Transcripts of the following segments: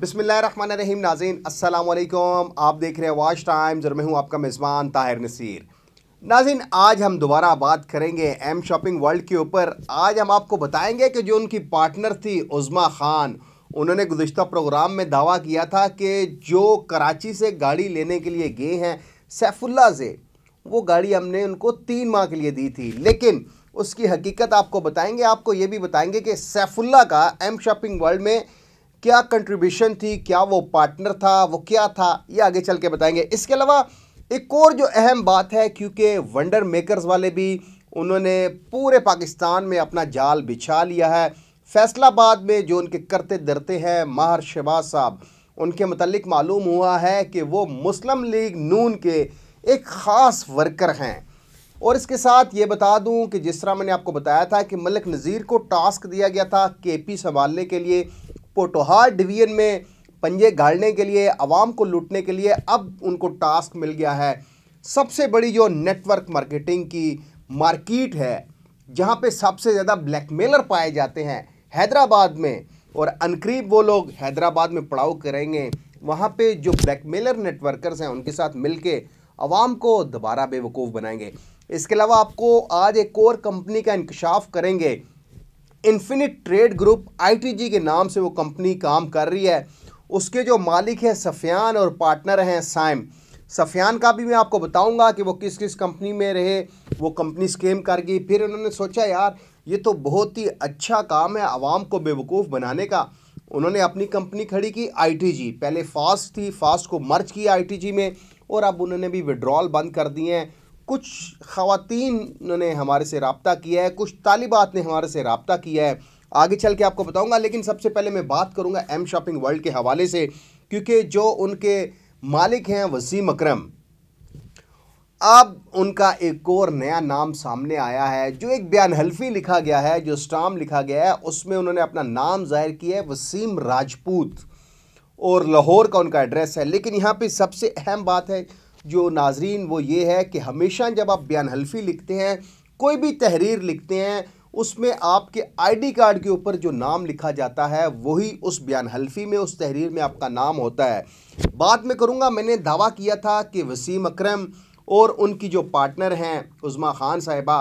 बिसमिल्ल रहीम नाजीन असल आप देख रहे हैं वाश टाइम्स और मैं हूँ आपका मेज़बान ताहिर नसीर नाजिन आज हम दोबारा बात करेंगे एम शॉपिंग वर्ल्ड के ऊपर आज हम आपको बताएंगे कि जो उनकी पार्टनर थी उज़मा ख़ान उन्होंने गुज्त प्रोग्राम में दावा किया था कि जो कराची से गाड़ी लेने के लिए गए हैं सैफुल्ला से वो गाड़ी हमने उनको तीन माह के लिए दी थी लेकिन उसकी हकीकत आपको बताएंगे आपको ये भी बताएंगे कि सैफुल्ला का एम शॉपिंग वर्ल्ड में क्या कंट्रीब्यूशन थी क्या वो पार्टनर था वो क्या था ये आगे चल के बताएंगे इसके अलावा एक और जो अहम बात है क्योंकि वंडर मेकर्स वाले भी उन्होंने पूरे पाकिस्तान में अपना जाल बिछा लिया है फैसलाबाद में जो उनके करते दरते हैं माहर शहबाज साहब उनके मतलब मालूम हुआ है कि वो मुस्लिम लीग नून के एक ख़ास वर्कर हैं और इसके साथ ये बता दूं कि जिस तरह मैंने आपको बताया था कि मलिक नज़ीर को टास्क दिया गया था केपी संभालने के लिए पोटोहार डिवीजन में पंजे गाड़ने के लिए आवाम को लूटने के लिए अब उनको टास्क मिल गया है सबसे बड़ी जो नेटवर्क मार्केटिंग की मार्किट है जहाँ पर सबसे ज़्यादा ब्लैकमेलर पाए जाते हैं हैदराबाद में और अनकरीब वो लोग हैदराबाद में पड़ाव करेंगे वहाँ पे जो ब्लैकमेलर नेटवर्कर्स हैं उनके साथ मिलके आवाम को दोबारा बेवकूफ़ बनाएंगे इसके अलावा आपको आज एक और कंपनी का इंकशाफ करेंगे इन्फिनिट ट्रेड ग्रुप आईटीजी के नाम से वो कंपनी काम कर रही है उसके जो मालिक हैं सफ़ियान और पार्टनर हैं साइम सफ़ियान का भी मैं आपको बताऊंगा कि वो किस किस कंपनी में रहे वो कंपनी स्केम कर गई फिर उन्होंने सोचा यार ये तो बहुत ही अच्छा काम है आवाम को बेवकूफ़ बनाने का उन्होंने अपनी कंपनी खड़ी की आईटीजी पहले फास्ट थी फास्ट को मर्ज किया आईटीजी में और अब उन्होंने भी विड्रॉल बंद कर दिए हैं कुछ खातन ने हमारे से रबता किया है कुछ तालिबात ने हमारे से रबता किया है आगे चल के आपको बताऊंगा लेकिन सबसे पहले मैं बात करूंगा एम शॉपिंग वर्ल्ड के हवाले से क्योंकि जो उनके मालिक हैं वसीम अक्रम अब उनका एक और नया नाम सामने आया है जो एक बयान हल्फी लिखा गया है जो स्टाम लिखा गया है उसमें उन्होंने अपना नाम जाहिर किया है वसीम राजपूत और लाहौर का उनका एड्रेस है लेकिन यहाँ पे सबसे अहम बात है जो नाजरीन वो ये है कि हमेशा जब आप बयान हल्फी लिखते हैं कोई भी तहरीर लिखते हैं उसमें आपके आईडी कार्ड के ऊपर जो नाम लिखा जाता है वही उस बयान हल्फी में उस तहरीर में आपका नाम होता है बाद में करूँगा मैंने दावा किया था कि वसीम अक्रम और उनकी जो पार्टनर हैं उज़मा ख़ान साहिबा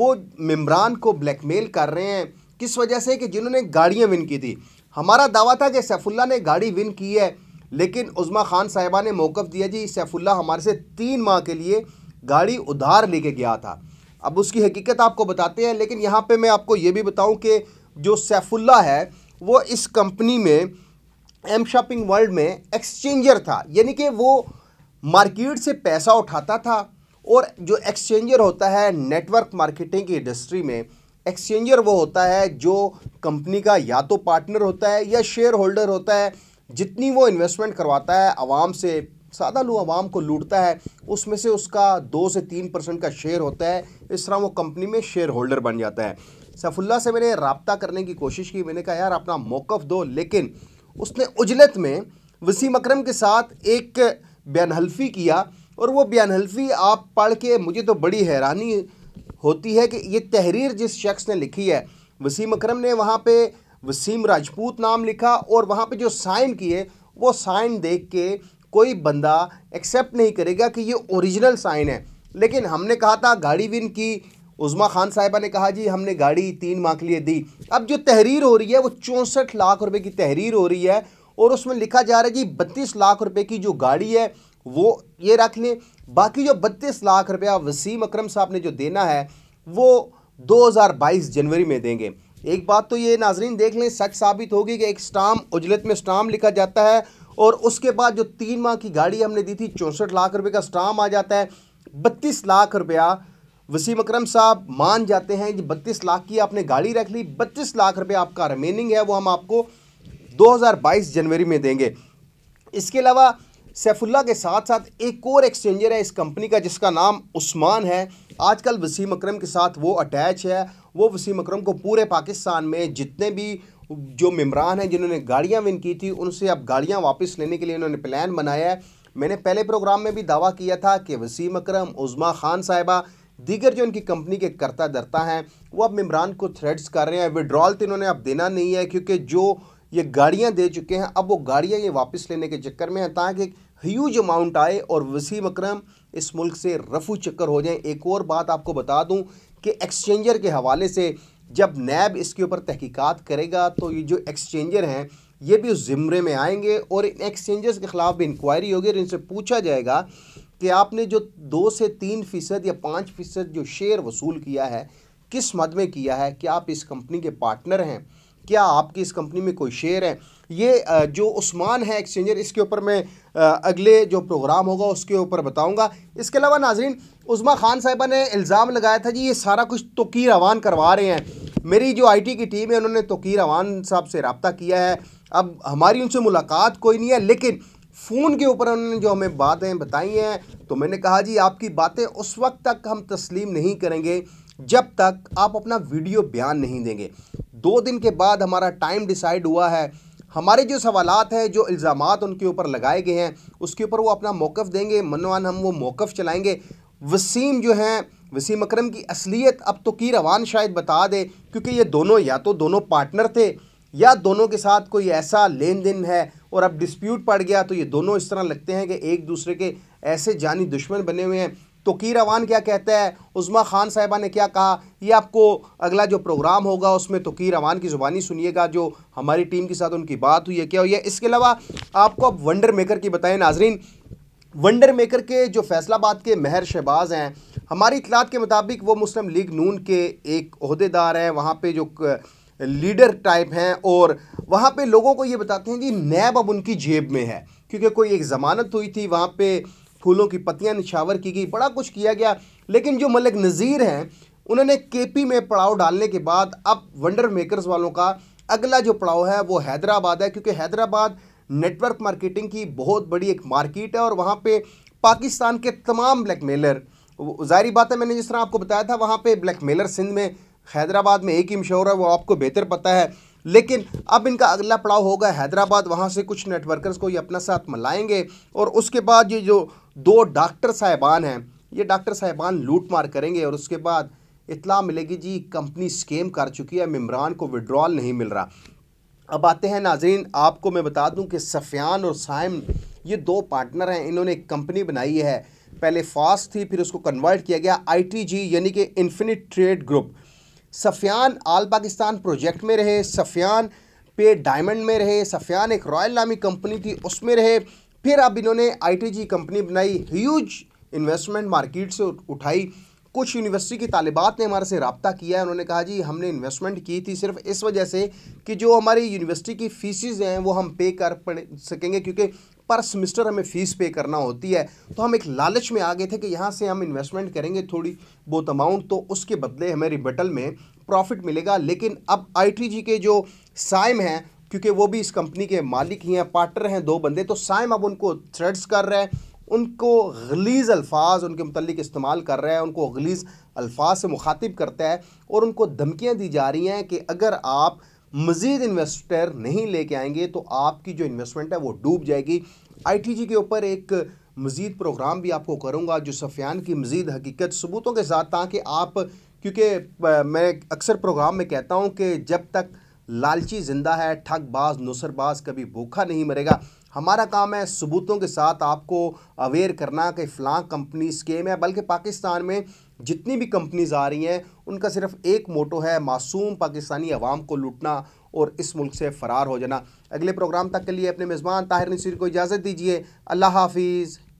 वो मम्बरान को ब्लैकमेल कर रहे हैं किस वजह से कि जिन्होंने गाड़ियाँ विन की थी हमारा दावा था कि सैफुल्ला ने गाड़ी विन की है लेकिन उज़मा ख़ान साहिबा ने मौक़ दिया जी सैफुल्ला हमारे से तीन माह के लिए गाड़ी उधार लेके गया था अब उसकी हकीकत आपको बताते हैं लेकिन यहाँ पे मैं आपको ये भी बताऊँ कि जो सैफुल्ला है वो इस कंपनी में एम शॉपिंग वर्ल्ड में एक्सचेंजर था यानी कि वो मार्केट से पैसा उठाता था और जो एक्सचेंजर होता है नेटवर्क मार्केटिंग की इंडस्ट्री में एक्सचेंजर वो होता है जो कंपनी का या तो पार्टनर होता है या शेयर होल्डर होता है जितनी वो इन्वेस्टमेंट करवाता है आवाम से सादा लू आवाम को लूटता है उसमें से उसका दो से तीन परसेंट का शेयर होता है इस तरह वो कंपनी में शेयर होल्डर बन जाता है सैफुल्ला से मैंने रबता करने की कोशिश की मैंने कहा यार अपना मौक़ दो लेकिन उसने उजलत में वसीम अक्रम के साथ एक बयानहल्फी किया और वो बयानहल्फी आप पढ़ के मुझे तो बड़ी हैरानी होती है कि ये तहरीर जिस शख्स ने लिखी है वसीम अक्रम ने वहाँ पर वसीम राजपूत नाम लिखा और वहाँ पे जो साइन किए वो साइन देख के कोई बंदा एक्सेप्ट नहीं करेगा कि ये ओरिजिनल साइन है लेकिन हमने कहा था गाड़ी विन की उज़मा खान साहिबा ने कहा जी हमने गाड़ी तीन माह के लिए दी अब जो तहरीर हो रही है वो चौंसठ लाख रुपए की तहरीर हो रही है और उसमें लिखा जा रहा है जी बत्तीस लाख रुपए की जो गाड़ी है वो ये रख लें बाकी जो बत्तीस लाख रुपया वसीम अकरम साहब ने जो देना है वो 2022 जनवरी में देंगे एक बात तो ये नाजरीन देख लें सच साबित होगी कि एक स्टाम उजलत में स्टाम लिखा जाता है और उसके बाद जो तीन माह की गाड़ी हमने दी थी चौंसठ लाख रुपए का स्टाम आ जाता है बत्तीस लाख रुपया वसीम अक्रम साहब मान जाते हैं कि बत्तीस लाख की आपने गाड़ी रख ली बत्तीस लाख रुपये आपका रिमेनिंग है वो हम आपको बाईस जनवरी में देंगे इसके अलावा सैफुल्ला के साथ साथ एक और एक्सचेंजर है इस कंपनी का जिसका नाम उस्मान है आजकल वसीम अकरम के साथ वो अटैच है वो वसीम अक्रम को पूरे पाकिस्तान में जितने भी जो मम्बरान हैं जिन्होंने गाड़ियाँ विन की थी उनसे अब गाड़ियाँ वापस लेने के लिए उन्होंने प्लान बनाया है मैंने पहले प्रोग्राम में भी दावा किया था कि वसीम अक्रम उज़मा खान साहिबा दीगर जो इनकी कंपनी के करता दरता हैं वो अब इमरान को थ्रेड्स कर रहे हैं विड्रॉल तो इन्होंने अब देना नहीं है क्योंकि जो ये गाड़ियाँ दे चुके हैं अब वो गाड़ियाँ ये वापस लेने के चक्कर में हैं ताकि ह्यूज अमाउंट आए और वसीम अक्रम इस मुल्क से रफू चक्कर हो जाए एक और बात आपको बता दूँ कि एक्सचेंजर के हवाले से जब नैब इसके ऊपर तहकीकात करेगा तो ये जो एक्सचेंजर हैं ये भी उस ज़िम्मे में आएंगे और इन एक्सचेंजर्स के ख़िलाफ़ भी इंक्वायरी होगी और इनसे पूछा जाएगा कि आपने जो दो से तीन फ़ीसद या पाँच फ़ीसद जो शेयर वसूल किया है किस मद में किया है कि आप इस कंपनी के पार्टनर हैं क्या आपकी इस कंपनी में कोई शेयर है ये जो उस्मान है एक्सचेंजर इसके ऊपर मैं अगले जो प्रोग्राम होगा उसके ऊपर बताऊंगा इसके अलावा नाजरीन उस्मा खान साहिबा ने इल्ज़ाम लगाया था जी ये सारा कुछ तोकीर अवान करवा रहे हैं मेरी जो आईटी की टीम है उन्होंने तोकीर अवान साहब से रबता किया है अब हमारी उनसे मुलाकात कोई नहीं है लेकिन फ़ोन के ऊपर उन्होंने जो हमें बातें बताई हैं तो मैंने कहा जी आपकी बातें उस वक्त तक हम तस्लीम नहीं करेंगे जब तक आप अपना वीडियो बयान नहीं देंगे दो दिन के बाद हमारा टाइम डिसाइड हुआ है हमारे जो सवाल हैं जो इल्ज़ाम उनके ऊपर लगाए गए हैं उसके ऊपर वो अपना मौक़ देंगे मनवान हम वो मौक़ चलाएँगे वसीम जो हैं वसीम अक्रम की असलियत अब तो की रवान शायद बता दे क्योंकि ये दोनों या तो दोनों पार्टनर थे या दोनों के साथ कोई ऐसा लेन देन है और अब डिस्प्यूट पड़ गया तो ये दोनों इस तरह लगते हैं कि एक दूसरे के ऐसे जानी दुश्मन बने हुए हैं तो की रवान क्या कहता है उज़मा ख़ान साहिबा ने क्या कहा ये आपको अगला जो प्रोग्राम होगा उसमें तो की रवान की ज़ुबानी सुनिएगा जो हमारी टीम के साथ उनकी बात हुई है क्या हुई है इसके अलावा आपको अब वंडर मेकर की बताएं नाजरीन वंडर मेकर के जो फैसलाबाद के महर शहबाज हैं हमारी इतलात के मुताबिक वो मुस्लिम लीग नून के एक अहदेदार हैं वहाँ पर जो लीडर टाइप हैं और वहाँ पे लोगों को ये बताते हैं कि नैब अब उनकी जेब में है क्योंकि कोई एक ज़मानत हुई थी वहाँ पे फूलों की पत्तियाँ निछावर की गई बड़ा कुछ किया गया लेकिन जो मलिक नज़ीर हैं उन्होंने केपी में पड़ाव डालने के बाद अब वंडर मेकर्स वालों का अगला जो पड़ाव है वो हैदराबाद है क्योंकि हैदराबाद नेटवर्क मार्केटिंग की बहुत बड़ी एक मार्केट है और वहाँ पर पाकिस्तान के तमाम ब्लैकमेलर जाहिर बात है मैंने जिस तरह आपको बताया था वहाँ ब्लैक ब्लैकमेलर सिंध में हैदराबाद में एक ही मशहूर है वो आपको बेहतर पता है लेकिन अब इनका अगला पड़ाव होगा हैदराबाद वहाँ से कुछ नेटवर्कर्स को ये अपना साथ मिलाएंगे और उसके बाद ये जो दो डॉक्टर साहिबान हैं ये डॉक्टर साहिबान लूट मार करेंगे और उसके बाद इतला मिलेगी जी कंपनी स्केम कर चुकी है इमरान को विड्रॉल नहीं मिल रहा अब आते हैं नाजरीन आपको मैं बता दूं कि सफ़ियान और साइम ये दो पार्टनर हैं इन्होंने एक कंपनी बनाई है पहले फास्ट थी फिर उसको कन्वर्ट किया गया आईटीजी यानी कि infinite trade group Sufiyan all Pakistan project में रहे सफ़ियान पे डायमंड में रहे सफ़ियान एक रॉयल नामी कंपनी थी उसमें रहे फिर अब इन्होंने आईटीजी कंपनी बनाई ह्यूज इन्वेस्टमेंट मार्केट से उठाई कुछ यूनिवर्सिटी की तालिबात ने हमारे से रबता किया है उन्होंने कहा जी हमने इन्वेस्टमेंट की थी सिर्फ इस वजह से कि जो हमारी यूनिवर्सिटी की फ़ीसिस हैं वो हम पे कर पड़ सकेंगे क्योंकि पर सेमिस्टर हमें फ़ीस पे करना होती है तो हम एक लालच में आ गए थे कि यहाँ से हम इन्वेस्टमेंट करेंगे थोड़ी बहुत अमाउंट तो उसके बदले हमें रिबटल में प्रॉफिट मिलेगा लेकिन अब आई के जो साइम हैं क्योंकि वो भी इस कंपनी के मालिक ही हैं पार्टनर हैं दो बंदे तो साइम अब उनको थ्रेड्स कर रहे हैं उनको गलीज़ अल्फाज उनके मतलब इस्तेमाल कर रहा है उनको गलीज़ अल्फाज से मुखातिब करता है और उनको धमकियाँ दी जा रही हैं कि अगर आप मज़ीद इन्वेस्टर नहीं लेके आएंगे तो आपकी जो इन्वेस्टमेंट है वो डूब जाएगी आईटीजी के ऊपर एक मज़ीद प्रोग्राम भी आपको करूँगा जो सफ़ियान की मज़ीद हकीकत सबूतों के साथ ताकि आप क्योंकि मैं अक्सर प्रोग्राम में कहता हूँ कि जब तक लालची ज़िंदा है ठगबाज नुसरबाज कभी भूखा नहीं मरेगा हमारा काम है सबूतों के साथ आपको अवेयर करना कि फ़लाँ कंपनी स्केम है बल्कि पाकिस्तान में जितनी भी कंपनीज़ आ रही हैं उनका सिर्फ एक मोटो है मासूम पाकिस्तानी आवाम को लूटना और इस मुल्क से फ़रार हो जाना अगले प्रोग्राम तक के लिए अपने मेज़बान ताहिर नसीर को इजाज़त दीजिए अल्लाह हाफिज़